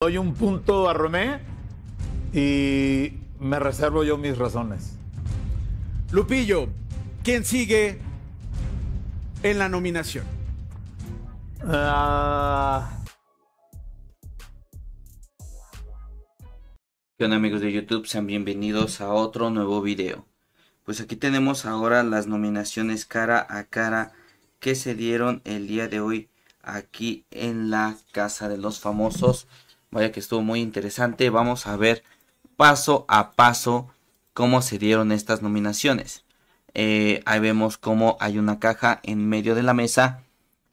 doy un punto a Romé y me reservo yo mis razones. Lupillo, ¿quién sigue en la nominación? Bien, ah. amigos de YouTube? Sean bienvenidos a otro nuevo video. Pues aquí tenemos ahora las nominaciones cara a cara que se dieron el día de hoy aquí en la Casa de los Famosos. Vaya que estuvo muy interesante. Vamos a ver paso a paso cómo se dieron estas nominaciones. Eh, ahí vemos cómo hay una caja en medio de la mesa.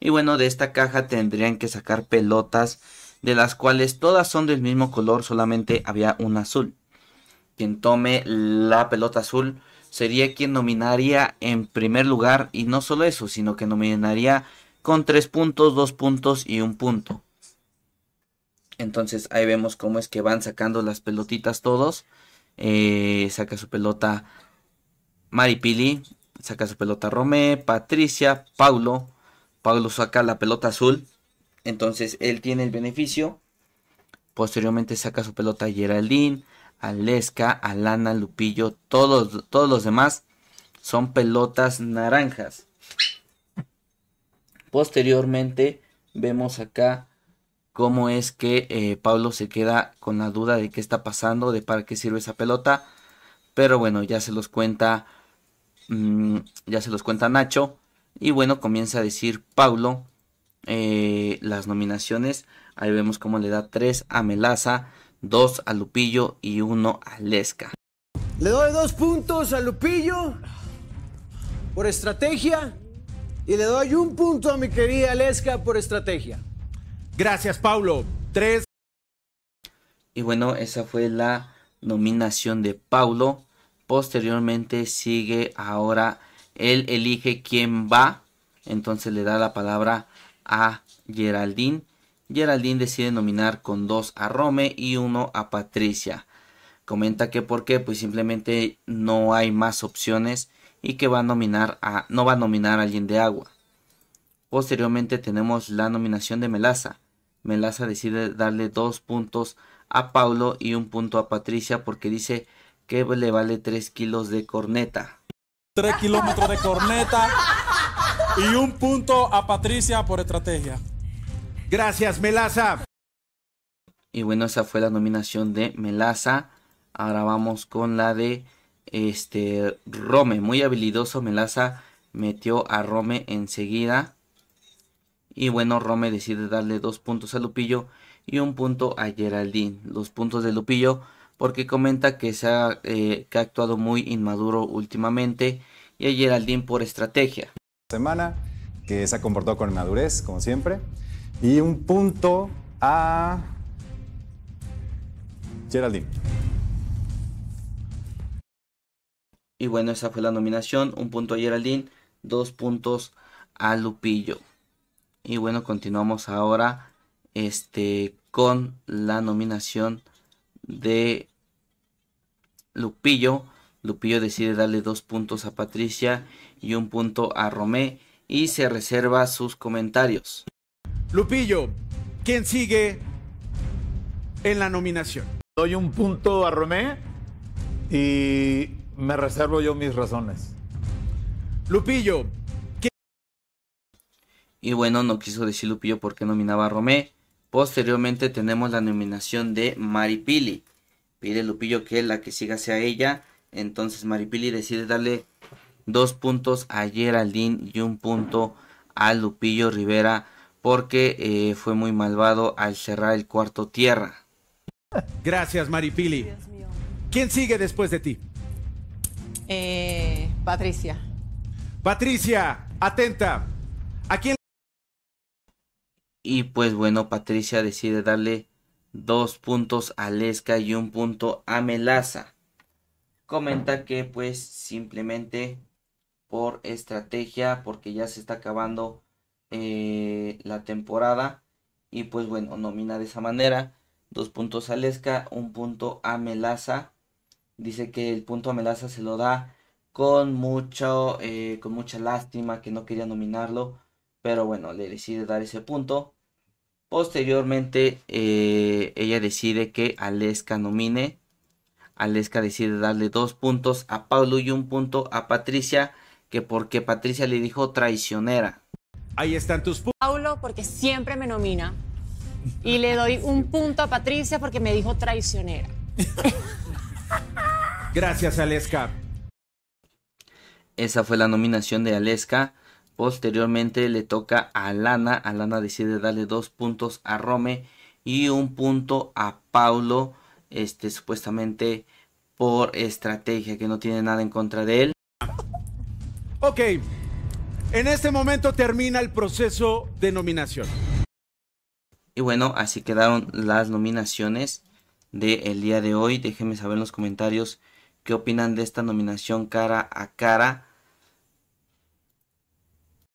Y bueno, de esta caja tendrían que sacar pelotas de las cuales todas son del mismo color, solamente había una azul. Quien tome la pelota azul sería quien nominaría en primer lugar y no solo eso, sino que nominaría con 3 puntos, 2 puntos y 1 punto. Entonces ahí vemos cómo es que van sacando las pelotitas todos. Eh, saca su pelota Maripili, saca su pelota Romé, Patricia, Paulo. Paulo saca la pelota azul. Entonces él tiene el beneficio. Posteriormente saca su pelota Geraldine, Aleska, Alana, Lupillo. Todos, todos los demás son pelotas naranjas. Posteriormente vemos acá cómo es que eh, Pablo se queda con la duda de qué está pasando, de para qué sirve esa pelota. Pero bueno, ya se los cuenta, mm, ya se los cuenta Nacho. Y bueno, comienza a decir Pablo eh, las nominaciones. Ahí vemos cómo le da tres a Melaza, 2 a Lupillo y uno a Lesca. Le doy dos puntos a Lupillo por estrategia y le doy un punto a mi querida Lesca por estrategia. Gracias, Paulo. Tres. Y bueno, esa fue la nominación de Paulo. Posteriormente sigue ahora, él elige quién va. Entonces le da la palabra a Geraldine. Geraldine decide nominar con dos a Rome y uno a Patricia. Comenta que por qué, pues simplemente no hay más opciones y que va a nominar a, no va a nominar a alguien de agua. Posteriormente tenemos la nominación de Melaza. Melaza decide eh, darle dos puntos a Paulo y un punto a Patricia porque dice que le vale tres kilos de corneta. Tres kilómetros de corneta y un punto a Patricia por estrategia. Gracias, Melaza. Y bueno, esa fue la nominación de Melaza. Ahora vamos con la de este Rome. Muy habilidoso, Melaza metió a Rome enseguida. Y bueno, Rome decide darle dos puntos a Lupillo y un punto a Geraldine. Los puntos de Lupillo porque comenta que, se ha, eh, que ha actuado muy inmaduro últimamente y a Geraldine por estrategia. Semana que se ha comportado con madurez, como siempre. Y un punto a Geraldine. Y bueno, esa fue la nominación. Un punto a Geraldine, dos puntos a Lupillo. Y bueno, continuamos ahora este, con la nominación de Lupillo. Lupillo decide darle dos puntos a Patricia y un punto a Romé y se reserva sus comentarios. Lupillo, ¿quién sigue en la nominación? Doy un punto a Romé y me reservo yo mis razones. Lupillo, y bueno, no quiso decir Lupillo por qué nominaba a Romé. Posteriormente tenemos la nominación de Maripili. Pide Lupillo que la que siga sea ella. Entonces Maripili decide darle dos puntos a Geraldine y un punto a Lupillo Rivera porque eh, fue muy malvado al cerrar el cuarto tierra. Gracias Maripili. ¿Quién sigue después de ti? Eh, Patricia. Patricia, atenta. ¿A quién y pues bueno, Patricia decide darle dos puntos a Lesca y un punto a Melaza. Comenta que pues simplemente por estrategia, porque ya se está acabando eh, la temporada. Y pues bueno, nomina de esa manera. Dos puntos a Lesca, un punto a Melaza. Dice que el punto a Melaza se lo da con, mucho, eh, con mucha lástima, que no quería nominarlo. Pero bueno, le decide dar ese punto. Posteriormente, eh, ella decide que Aleska nomine. Aleska decide darle dos puntos a Paulo y un punto a Patricia, que porque Patricia le dijo traicionera. Ahí están tus puntos. Paulo, porque siempre me nomina. Y le doy un punto a Patricia porque me dijo traicionera. Gracias, Aleska. Esa fue la nominación de Aleska. Posteriormente le toca a Alana. Alana decide darle dos puntos a Rome y un punto a Paulo. Este supuestamente por estrategia que no tiene nada en contra de él. Ok, en este momento termina el proceso de nominación. Y bueno, así quedaron las nominaciones del el día de hoy. Déjenme saber en los comentarios qué opinan de esta nominación cara a cara